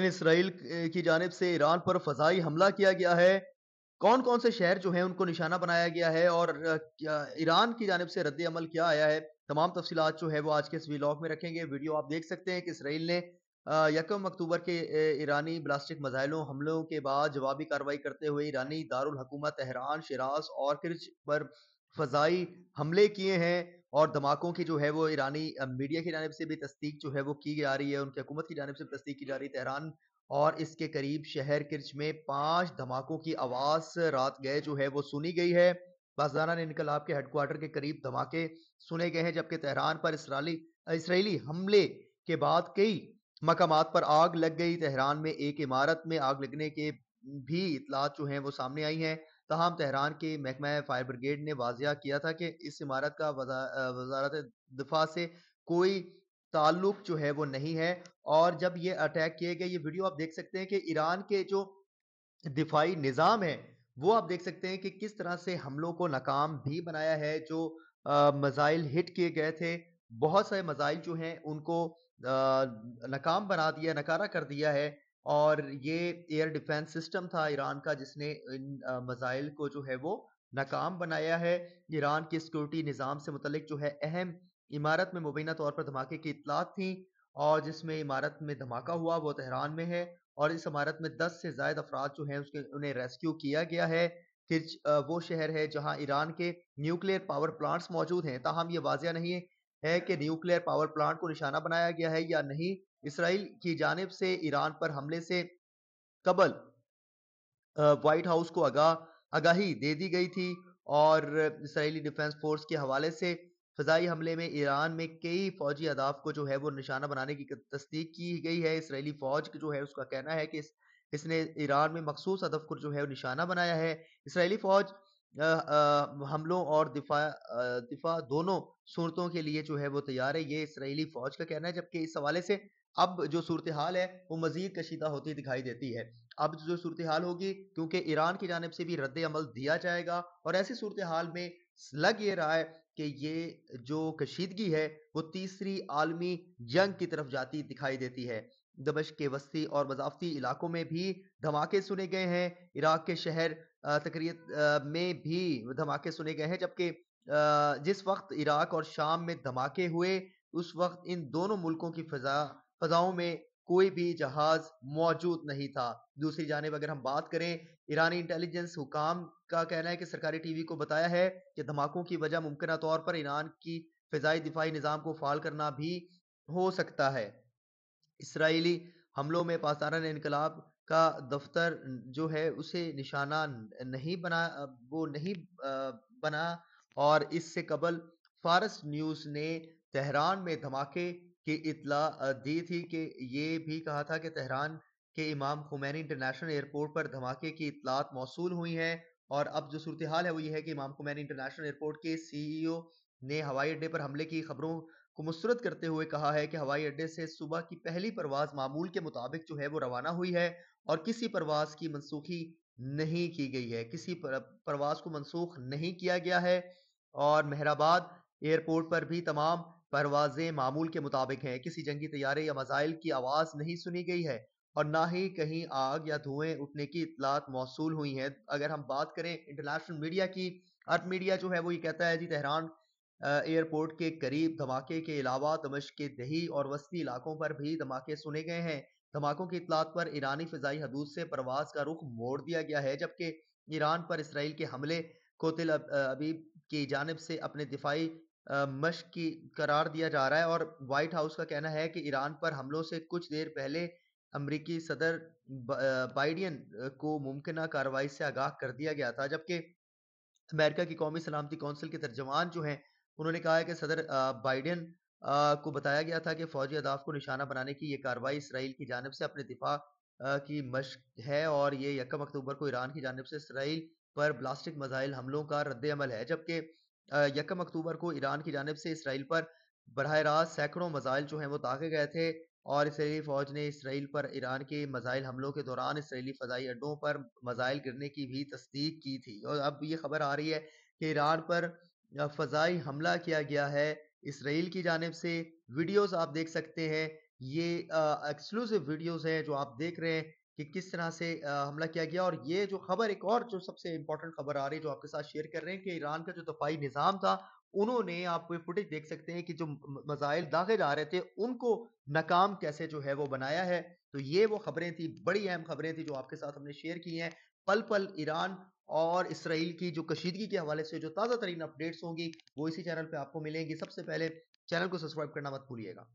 ने इसराइल की जानब से ईरान पर फजाई हमला किया गया है कौन कौन से शहर जो है उनको निशाना बनाया गया है और ईरान की जानब से रद्द अमल क्या आया है तमाम तफसीत जो है वो आज के इस व्लॉग में रखेंगे वीडियो आप देख सकते हैं कि इसराइल ने यकम अक्टूबर के ईरानी ब्लास्टिक मजाइलों हमलों के बाद जवाबी कार्रवाई करते हुए ईरानी दारुल हकूमत तहरान शराज और क्रिज पर फजाई हमले किए हैं और धमाकों की जो है वो ईरानी मीडिया की जानब से भी तस्दीक जो है वो की जा रही है उनकी हुकूमत की जानब से तस्दीक की जा रही है तेहरान और इसके करीब शहर किर्च में पांच धमाकों की आवाज रात गए जो है वो सुनी गई है ने इनकलाब के हेडक्वार्टर के करीब धमाके सुने गए हैं जबकि तेहरान पर इसराइली इसराइली हमले के बाद कई मकाम पर आग लग गई तेहरान में एक इमारत में आग लगने के भी इतलात जो है वो सामने आई हैं तहम तो हाँ, तहरान के महकमा फायर ब्रिगेड ने वाजिया किया था कि इस इमारत का वजारत दिफा से कोई ताल्लुक जो है वो नहीं है और जब ये अटैक किए गए ये वीडियो आप देख सकते हैं कि ईरान के जो दिफाई निज़ाम है वो आप देख सकते हैं कि किस तरह से हमलों को नाकाम भी बनाया है जो मज़ाइल हिट किए गए थे बहुत सारे मज़ाइल जो हैं उनको नाकाम बना दिया नकारा कर दिया है और ये एयर डिफेंस सिस्टम था ईरान का जिसने इन मज़ाइल को जो है वो नाकाम बनाया है ईरान के सिक्योरिटी निज़ाम से मतलब जो है अहम इमारत में मुबीना तौर पर धमाके की इतलात थी और जिसमें इमारत में धमाका हुआ वो तहरान में है और इस इमारत में 10 से जायद अफराद जो हैं उसके उन्हें रेस्क्यू किया गया है फिर वो शहर है जहां ईरान के न्यूक्लियर पावर प्लांट्स मौजूद हैं ताहम ये वाजिया नहीं है है कि न्यूक्लियर पावर प्लांट को निशाना बनाया गया है या नहीं इसराइल की जानब से ईरान पर हमले से कबल व्हाइट हाउस को आगा आगाही दे दी गई थी और इसराइली डिफेंस फोर्स के हवाले से फजाई हमले में ईरान में कई फौजी अदाफ को जो है वो निशाना बनाने की तस्दीक की गई है इसराइली फौज जो है उसका कहना है कि इस, इसने ईरान में मखसूस हदफ को जो है निशाना बनाया है इसराइली फौज हमलों और दिफा दिफा दोनों सूरतों के लिए जो है वो तैयार है ये इसराइली फौज का कहना है जबकि इस हवाले से अब जो सूरत हाल है वो मजीद कशीदा होती दिखाई देती है अब जो सूरत हाल होगी क्योंकि ईरान की जानब से भी रद्द अमल दिया जाएगा और ऐसी सूरत हाल में लग ये रहा है कि ये जो कशीदगी है वो तीसरी आलमी जंग की तरफ जाती दिखाई देती है दमश के वस्ती और मजाफती इलाकों में भी धमाके सुने गए हैं इराक के शहर तकरीब में भी धमाके सुने गए हैं जबकि जिस वक्त इराक और शाम में धमाके हुए उस वक्त इन दोनों मुल्कों की फजा फजाओं में कोई भी जहाज मौजूद नहीं था दूसरी जानब अगर हम बात करें ईरानी इंटेलिजेंस हुकाम का कहना है कि सरकारी टीवी को बताया है कि धमाकों की वजह मुमकिन तौर पर ईरान की फजाई दिफाई निज़ाम को फाल करना भी हो सकता है इसराइली हमलों में पाकिस्तान इनकलाब का दफ्तर जो है उसे निशाना नहीं बना वो नहीं बना और इससे कबल फारस न्यूज़ ने तेहरान में धमाके की इतला दी थी कि ये भी कहा था कि तेहरान के इमाम खुमैनी इंटरनेशनल एयरपोर्ट पर धमाके की इतलात मौसू हुई हैं और अब जो सूरत हाल है वो ये है कि इमाम खुमैनी इंटरनेशनल एयरपोर्ट के सीईओ ने हवाई अड्डे पर हमले की खबरों को मुस्रत करते हुए कहा है कि हवाई अड्डे से सुबह की पहली परवाज मामूल के मुताबिक जो है वो रवाना हुई है और किसी परवाज की मनसूखी नहीं की गई है किसी परवाज को मनसूख नहीं किया गया है और मेहराबाद एयरपोर्ट पर भी तमाम परवाजें मामूल के मुताबिक हैं किसी जंगी तैयारे या मजाइल की आवाज़ नहीं सुनी गई है और ना ही कहीं आग या धुएं उठने की इतलात मौसू हुई हैं अगर हम बात करें इंटरनेशनल मीडिया की अर्थ मीडिया जो है वो ये कहता है जी तेहरान एयरपोर्ट के करीब धमाके के अलावा दमश के दही और वस्ती इलाकों पर भी धमाके सुने गए हैं धमाकों की इतलात पर ईरानी फजाई हदूद से परवाज का रुख मोड़ दिया गया है जबकि ईरान पर इसराइल के हमले को तिल अबीब की जानब से अपने दिफाई मश की करार दिया जा रहा है और वाइट हाउस का कहना है कि ईरान पर हमलों से कुछ देर पहले अमरीकी सदर बाइडेन को मुमकिन कार्रवाई से आगाह कर दिया गया था जबकि अमेरिका की कौमी सलामती कौंसिल के तर्जमान जो हैं उन्होंने कहा है कि सदर बाइडेन को बताया गया था कि फौजी अदाफ को निशाना बनाने की यह कार्रवाई इसराइल की जानब से अपने दिफा की मश्क है और ये यकम अक्टूबर को ईरान की जानब से इसराइल पर ब्लास्टिक मजाइल हमलों का रद्द अमल है जबकि यकम अक्टूबर को ईरान की जानब से इसराइल पर बरह रास्त सैकड़ों मजाइल जो हैं वो दागे गए थे और इसराइली फौज ने इसराइल पर ईरान के मजाइल हमलों के दौरान इसराइली फजाई अड्डों पर मजाइल गिरने की भी तस्दीक की थी और अब ये खबर आ रही है कि ईरान पर फजाई हमला किया गया है इसराइल की जानब से वीडियोस आप देख सकते हैं ये एक्सक्लूसिव वीडियोस हैं जो आप देख रहे हैं कि किस तरह से हमला किया गया और ये जो खबर एक और जो सबसे इम्पोर्टेंट खबर आ रही है जो आपके साथ शेयर कर रहे हैं कि ईरान का जो दफाई निज़ाम था उन्होंने आप ये फुटेज देख सकते हैं कि जो मजाइल दागे जा रहे थे उनको नाकाम कैसे जो है वो बनाया है तो ये वो खबरें थी बड़ी अहम खबरें थी जो आपके साथ हमने शेयर की हैं पल पल ईरान और इसराइल की जो कशीदगी के हवाले से जो ताज़ा तरीन अपडेट्स होंगी वो इसी चैनल पर आपको मिलेंगी सबसे पहले चैनल को सब्सक्राइब करना मत भूलिएगा